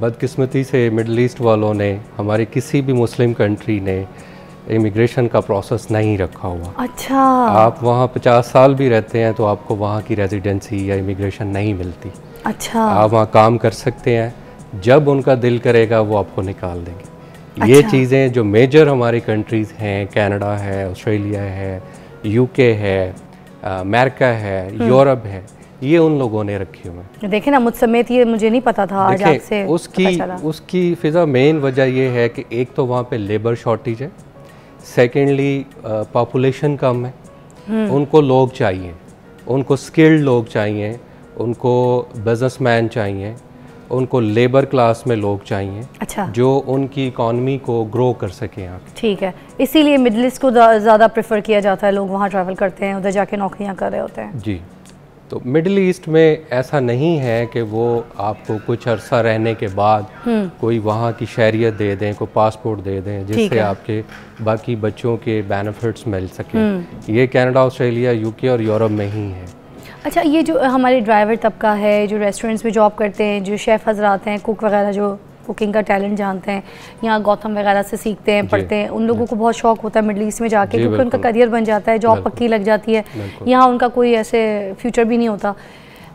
बदकिस्मती से middle east वालों ने हमारे किसी भी मुस्लिम कंट्री ने इमिग्रेशन का प्रोसेस नहीं रखा हुआ अच्छा आप वहाँ पचास साल भी रहते हैं तो आपको वहाँ की रेजिडेंसी या इमिग्रेशन नहीं मिलती अच्छा आप वहाँ काम कर सकते हैं जब उनका दिल करेगा वो आपको निकाल देंगे अच्छा। ये चीज़ें जो मेजर हमारी कंट्रीज़ हैं कनाडा है ऑस्ट्रेलिया है यूके है अमेरिका है हम्म। यूरोप है ये उन लोगों ने रखी हुई देखे ना मुझ समेत ये मुझे नहीं पता था आज आपसे उसकी उसकी फिजा मेन वजह ये है कि एक तो वहाँ पे लेबर शॉर्टेज है सेकेंडली पॉपुलेशन कम है हम्म। उनको लोग चाहिए उनको स्किल्ड लोग चाहिए उनको बिजनेसमैन चाहिए उनको लेबर क्लास में लोग चाहिए अच्छा जो उनकी इकॉनमी को ग्रो कर सके यहाँ ठीक है इसीलिए मिडल ईस्ट को ज़्यादा प्रेफर किया जाता है लोग वहाँ ट्रैवल करते हैं उधर जाके नौकरियाँ कर रहे होते हैं जी तो मिडिल ईस्ट में ऐसा नहीं है कि वो आपको कुछ अरसा रहने के बाद हम्म। कोई वहाँ की शहरीत दे दें कोई पासपोर्ट दे दें जिससे आपके बाकी बच्चों के बेनिफिट्स मिल सके हम्म। ये कनाडा ऑस्ट्रेलिया यूके और यूरोप में ही है अच्छा ये जो हमारे ड्राइवर तबका है जो रेस्टोरेंट्स में जॉब करते हैं जो शेफ़ हजरात हैं कुक वगैरह जो कुकिंग का टैलेंट जानते हैं यहाँ गौतम वगैरह से सीखते हैं पढ़ते हैं उन लोगों को बहुत शौक होता है मिडल ईस्ट में जाके क्योंकि उनका करियर बन जाता है जॉब पक्की लग जाती है यहाँ उनका कोई ऐसे फ्यूचर भी नहीं होता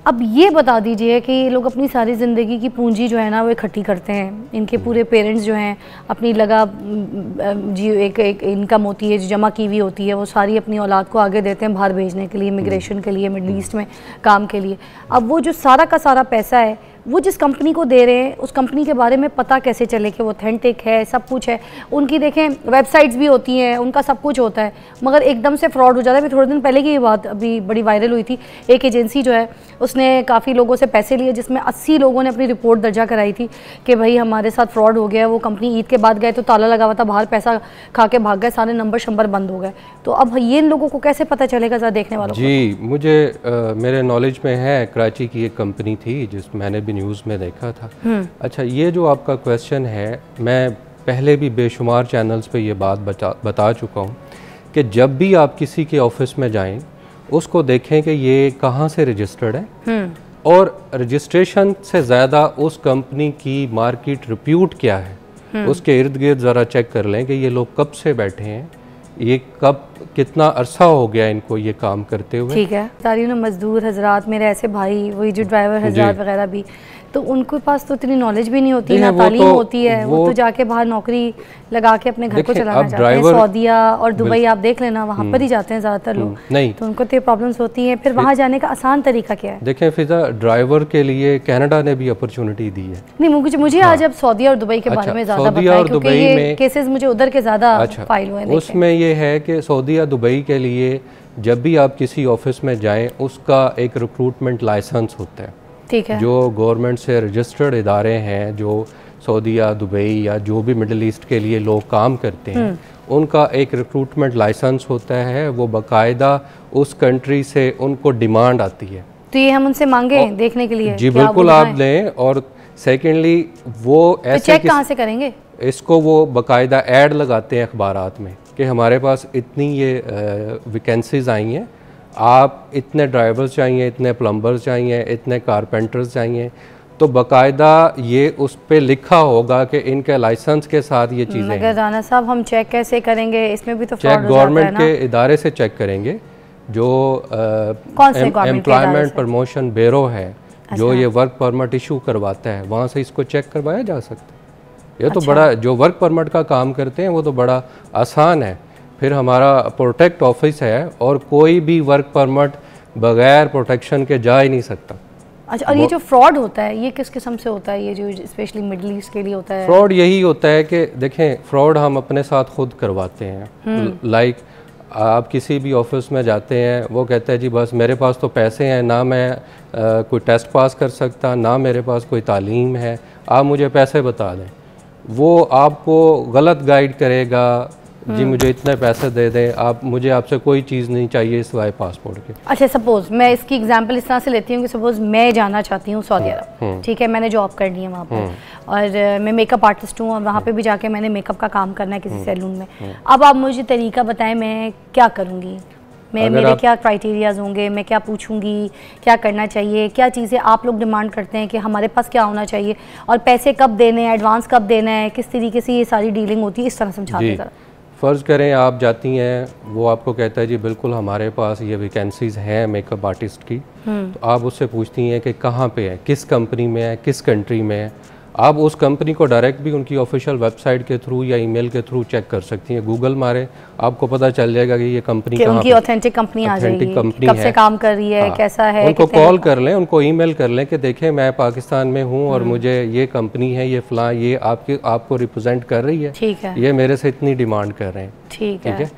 अब ये बता दीजिए कि ये लोग अपनी सारी ज़िंदगी की पूंजी जो है ना वो इकट्ठी करते हैं इनके पूरे पेरेंट्स जो हैं अपनी लगा जी एक एक इनकम होती है जो जमा की हुई होती है वो सारी अपनी औलाद को आगे देते हैं बाहर भेजने के लिए इमिग्रेशन के लिए मिडल ईस्ट में काम के लिए अब वो जो सारा का सारा पैसा है वो जिस कंपनी को दे रहे हैं उस कंपनी के बारे में पता कैसे चले कि वो ऑथेंटिक है सब कुछ है उनकी देखें वेबसाइट्स भी होती हैं उनका सब कुछ होता है मगर एकदम से फ्रॉड हो जाता है अभी थोड़े दिन पहले की ये बात अभी बड़ी वायरल हुई थी एक एजेंसी जो है उसने काफ़ी लोगों से पैसे लिए जिसमें अस्सी लोगों ने अपनी रिपोर्ट दर्जा कराई थी कि भाई हमारे साथ फ्रॉड हो गया वो कंपनी ईद के बाद गए तो ताला लगा हुआ था बाहर पैसा खा के भाग गए सारे नंबर शंबर बंद हो गए तो अब ये इन लोगों को कैसे पता चलेगा ज़रा देखने वालों जी मुझे आ, मेरे नॉलेज में है कराची की एक कंपनी थी जिस मैंने भी न्यूज़ में देखा था हम्म। अच्छा ये जो आपका क्वेश्चन है मैं पहले भी बेशुमार चैनल्स पर यह बात बता बता चुका हूँ कि जब भी आप किसी के ऑफिस में जाएँ उसको देखें कि ये कहाँ से रजिस्टर्ड है हम्म। और रजिस्ट्रेशन से ज़्यादा उस कंपनी की मार्केट रिप्यूट क्या है हम्म। उसके इर्द गिर्द ज़रा चेक कर लें कि ये लोग कब से बैठे हैं ये कब कितना अरसा हो गया इनको ये काम करते हुए ठीक है मजदूर हजरात मेरे ऐसे भाई वही जो ड्राइवर हजरात वगैरह भी तो उनके पास तो इतनी नॉलेज भी नहीं होती है ना तालीम तो, होती है वो, वो तो जाके बाहर नौकरी लगा के अपने घर को चलाना चाहते हैं सऊदिया और दुबई आप देख लेना वहाँ पर ही हम्म। जाते हैं ज़्यादातर लोग हम्म, नहीं तो उनको तो प्रॉब्लम्स होती हैं फिर वहाँ जाने का आसान तरीका क्या है देखें फिजा ड्राइवर के लिए कनाडा ने भी अपॉर्चुनिटी दी है नहीं मुझे मुझे आज हाँ। अब सऊदी और दुबई के बारे अच्छा, में ज़्यादा बताया केसेस मुझे उधर के ज़्यादा फाइल अच्छा, हुए उसमें ये है कि सऊदी या दुबई के लिए जब भी आप किसी ऑफिस में जाए उसका एक रिक्रूटमेंट लाइसेंस होता है ठीक है जो गवर्नमेंट से रजिस्टर्ड इदारे हैं जो सऊदी या दुबई या जो भी मिडल ईस्ट के लिए लोग काम करते हैं हम्म। उनका एक रिक्रूटमेंट लाइसेंस होता है वो बाकायदा उस कंट्री से उनको डिमांड आती है तो ये हम उनसे मांगे देखने के लिए जी बिल्कुल आप लें और सेकेंडली वो तो ऐसे तो चेक कहाँ से करेंगे इसको वो बाकायदा एड लगाते हैं अखबार में कि हमारे पास इतनी ये वैकेंसीज आई हैं आप इतने ड्राइवर्स चाहिए इतने प्लम्बर्स चाहिए इतने कारपेंटर्स चाहिए तो बकायदा ये उस पर लिखा होगा कि इनके लाइसेंस के साथ ये चीज़ें राना साहब हम चेक कैसे करेंगे इसमें भी तो चेक गवर्नमेंट के इदारे से चेक करेंगे जो एम्प्लॉयमेंट प्रमोशन ब्यूरो है अच्छा। जो ये वर्क परमिट इशू करवाता है वहाँ से इसको चेक करवाया जा सकता है ये तो अच्छा। तो बड़ा जो वर्क परमिट का काम करते हैं वो तो बड़ा आसान है फिर हमारा प्रोटेक्ट ऑफिस है और कोई भी वर्क परमट बगैर प्रोटेक्शन के जा ही नहीं सकता अच्छा और ये जो फ्रॉड होता है ये किस किस्म से होता है ये जो स्पेशली मिडल ईस्ट के लिए होता है फ्रॉड यही होता है कि देखें फ्रॉड हम अपने साथ खुद करवाते हैं हम्म। लाइक आप किसी भी ऑफिस में जाते हैं वो कहते हैं जी बस मेरे पास तो पैसे हैं ना मैं आ, कोई टेस्ट पास कर सकता ना मेरे पास कोई तालीम है आप मुझे पैसे बता दें वो आपको गलत गाइड करेगा जी हम्म। मुझे इतना पैसा दे दें आप मुझे आपसे कोई चीज़ नहीं चाहिए सिवाय पासपोर्ट के अच्छा सपोज मैं इसकी एग्जांपल इस तरह से लेती हूँ कि सपोज मैं जाना चाहती हूँ सऊदी अरब हम्म, हम्म। ठीक है मैंने जॉब करनी है वहाँ पर और मैं मेकअप आर्टिस्ट हूँ और वहाँ पर भी जाके मैंने मेकअप का काम करना है किसी सैलून में अब आप मुझे तरीका बताएं मैं क्या करूँगी मैं मेरे आप... क्या क्राइटेरियाज होंगे मैं क्या पूछूंगी क्या करना चाहिए क्या चीज़ें आप लोग डिमांड करते हैं कि हमारे पास क्या होना चाहिए और पैसे कब देने हैं एडवांस कब देना है किस तरीके से ये सारी डीलिंग होती है इस तरह समझा दें फ़र्ज़ करें आप जाती हैं वो आपको कहता है जी बिल्कुल हमारे पास ये वैकेंसीज़ हैं मेकअप आर्टिस्ट की हम्म। तो आप उससे पूछती हैं कि कहाँ पे है किस कंपनी में है किस कंट्री में है आप उस कंपनी को डायरेक्ट भी उनकी ऑफिशियल वेबसाइट के थ्रू या ईमेल के थ्रू चेक कर सकती हैं गूगल मारे आपको पता चल जाएगा कि ये कंपनी कि उनकी ऑथेंटिक कंपनी आ जाएगी कंपनी कब से काम कर रही है हाँ, कैसा है उनको कॉल कर लें उनको ईमेल कर लें कि देखें मैं पाकिस्तान में हूँ और हम्म। मुझे ये कंपनी है ये फला ये आपके आपको रिप्रेजेंट कर रही है ठीक है ये मेरे से इतनी डिमांड कर रहे हैं ठीक है